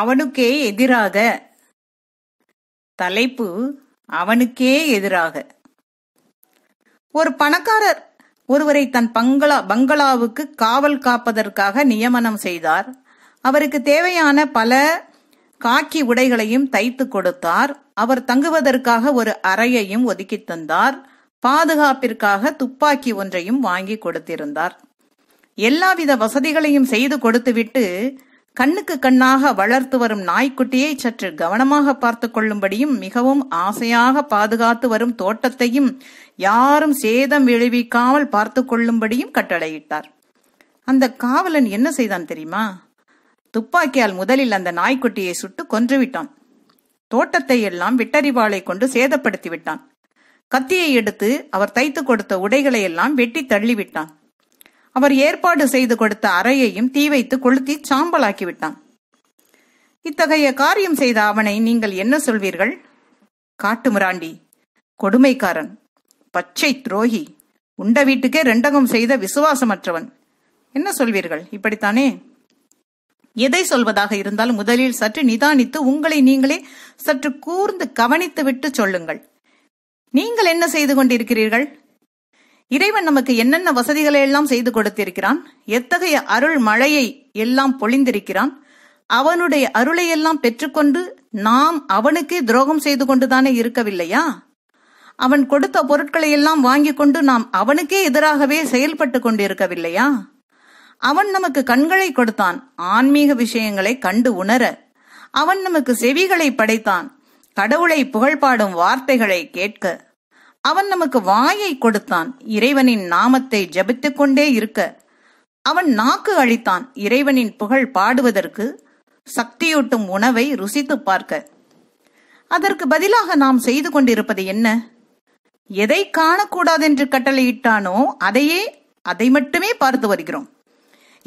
அவனுக்கே எதிராக தலைப்பு அவனுக்கே எதிராக ஒரு பணக்காரர் ஒருவரை தன் பங்களா பங்களாவுக்கு காவல் காப்பதற்காக நியமனம் செய்தார் அவருக்கு தேவையான பல காக்கி உடைகளையும் தைத்து கொடுத்தார் அவர் தங்குவதற்காக ஒரு அறையையும் ஒதுக்கி தந்தார் பாதுகாப்பிற்காக துப்பாக்கி ஒன்றையும் வாங்கி கொடுத்திருந்தார் எல்லாவித வசதிகளையும் செய்து கொடுத்துவிட்டு கண்ணுக்கு கண்ணாக வளர்த்து வரும் நாய்க்குட்டியை சற்று கவனமாக பார்த்து கொள்ளும்படியும் மிகவும் ஆசையாக பாதுகாத்து வரும் தோட்டத்தையும் யாரும் சேதம் விளைவிக்காமல் பார்த்து கொள்ளும்படியும் கட்டளையிட்டார் அந்த காவலன் என்ன செய்தான் தெரியுமா துப்பாக்கியால் முதலில் அந்த நாய்க்குட்டியை சுட்டு கொன்றுவிட்டான் தோட்டத்தை எல்லாம் விட்டறிவாளை கொண்டு சேதப்படுத்தி விட்டான் கத்தியை எடுத்து அவர் தைத்து கொடுத்த உடைகளை எல்லாம் வெட்டி தள்ளிவிட்டான் அவர் ஏற்பாடு செய்து கொடுத்த அறையையும் தீ வைத்து கொளுத்தி சாம்பலாக்கி விட்டான் இத்தகைய காரியம் செய்த அவனை நீங்கள் என்ன சொல்வீர்கள் காட்டு முராண்டி கொடுமைக்காரன் பச்சை துரோகி உண்ட வீட்டுக்கே ரெண்டகம் செய்த விசுவாசமற்றவன் என்ன சொல்வீர்கள் இப்படித்தானே எதை சொல்வதாக இருந்தால் முதலில் சற்று நிதானித்து உங்களை நீங்களே சற்று கூர்ந்து கவனித்து விட்டு சொல்லுங்கள் நீங்கள் என்ன செய்து கொண்டிருக்கிறீர்கள் இறைவன் நமக்கு என்னென்ன வசதிகளை எல்லாம் செய்து கொடுத்திருக்கிறான் எத்தகைய அருள் மழையை எல்லாம் பொழிந்திருக்கிறான் அவனுடைய அருளை எல்லாம் பெற்றுக்கொண்டு நாம் அவனுக்கே துரோகம் செய்து கொண்டுதானே இருக்கவில்லையா அவன் கொடுத்த பொருட்களை எல்லாம் வாங்கி கொண்டு நாம் அவனுக்கே எதிராகவே செயல்பட்டு கொண்டு இருக்கவில்லையா அவன் நமக்கு கண்களை கொடுத்தான் ஆன்மீக விஷயங்களை கண்டு உணர அவன் நமக்கு செவிகளை படைத்தான் கடவுளை புகழ்பாடும் வார்த்தைகளை கேட்க அவன் நமக்கு வாயை கொடுத்தான் இறைவனின் நாமத்தை ஜபித்துக் கொண்டே இருக்க அவன் நாக்கு அழித்தான் இறைவனின் புகழ் பாடுவதற்கு சக்தியூட்டும் உணவை ருசித்து பார்க்க அதற்கு பதிலாக நாம் செய்து கொண்டிருப்பது என்ன எதை காணக்கூடாதென்று கட்டளையிட்டானோ அதையே அதை மட்டுமே பார்த்து வருகிறோம்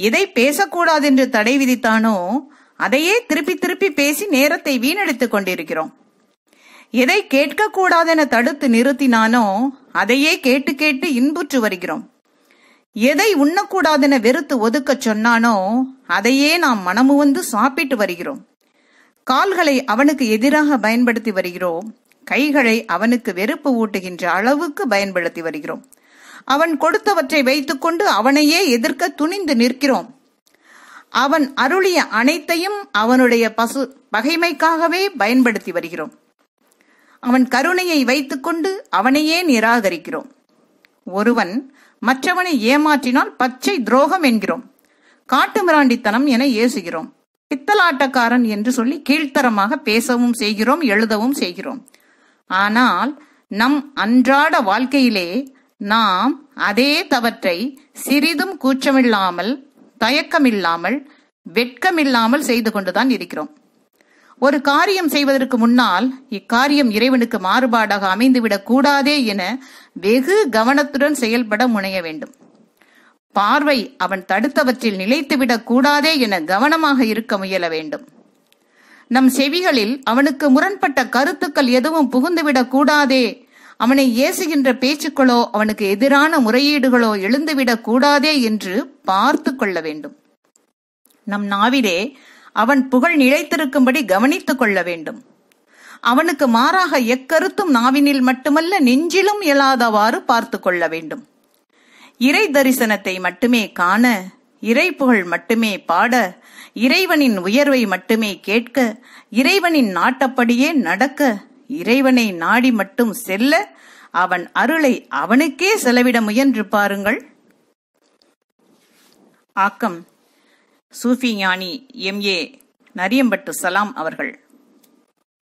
எதை பேசக்கூடாதென்று தடை விதித்தானோ அதையே திருப்பி திருப்பி பேசி நேரத்தை வீணடித்துக் கொண்டிருக்கிறோம் எதை கேட்கக்கூடாதென தடுத்து நிறுத்தினானோ அதையே கேட்டு கேட்டு இன்புற்று வருகிறோம் எதை உண்ணக்கூடாதென வெறுத்து ஒதுக்க சொன்னானோ அதையே நாம் மனமு வந்து சாப்பிட்டு வருகிறோம் கால்களை அவனுக்கு எதிராக பயன்படுத்தி வருகிறோம் கைகளை அவனுக்கு வெறுப்பு ஊட்டுகின்ற அளவுக்கு பயன்படுத்தி வருகிறோம் அவன் கொடுத்தவற்றை வைத்துக்கொண்டு அவனையே எதிர்க்க துணிந்து நிற்கிறோம் அவன் அருளிய அனைத்தையும் அவனுடைய பசு பகைமைக்காகவே பயன்படுத்தி வருகிறோம் அவன் கருணையை வைத்துக்கொண்டு அவனையே நிராகரிக்கிறோம் ஒருவன் மற்றவனை ஏமாற்றினால் பச்சை துரோகம் என்கிறோம் காட்டுமிராண்டித்தனம் என ஏசுகிறோம் பித்தலாட்டக்காரன் என்று சொல்லி கீழ்த்தரமாக பேசவும் செய்கிறோம் எழுதவும் செய்கிறோம் ஆனால் நம் அன்றாட வாழ்க்கையிலே நாம் அதே தவற்றை சிறிதும் கூச்சமில்லாமல் தயக்கமில்லாமல் வெட்கமில்லாமல் செய்து கொண்டுதான் இருக்கிறோம் ஒரு காரியம் செய்வதற்கு முன்னால் இக்காரியம் இறைவனுக்கு மாறுபாடாக அமைந்துவிடக் கூடாதே என வெகு கவனத்துடன் செயல்பட முனைய வேண்டும் பார்வை அவன் தடுத்தவற்றில் நிலைத்துவிடக் கூடாதே என கவனமாக இருக்க முயல வேண்டும் நம் செவிகளில் அவனுக்கு முரண்பட்ட கருத்துக்கள் எதுவும் புகுந்துவிடக் கூடாதே அவனை ஏசுகின்ற பேச்சுக்களோ அவனுக்கு எதிரான முறையீடுகளோ எழுந்துவிடக் கூடாதே என்று பார்த்து கொள்ள வேண்டும் நம் நாவிலே அவன் புகழ் நிலைத்திருக்கும்படி கவனித்துக் கொள்ள வேண்டும் அவனுக்கு மாறாக எக்கருத்தும் நாவினில் மட்டுமல்ல நெஞ்சிலும் இயலாதவாறு பார்த்து கொள்ள வேண்டும் இறை தரிசனத்தை மட்டுமே காண இறை புகழ் மட்டுமே பாட இறைவனின் உயர்வை மட்டுமே கேட்க இறைவனின் நாட்டப்படியே நடக்க இறைவனை நாடி மட்டும் செல்ல அவன் அருளை அவனுக்கே செலவிட முயன்று பாருங்கள் ஆக்கம் சூஃபி ஞானி எம்ஏ நரியம்பட்டு சலாம் அவர்கள்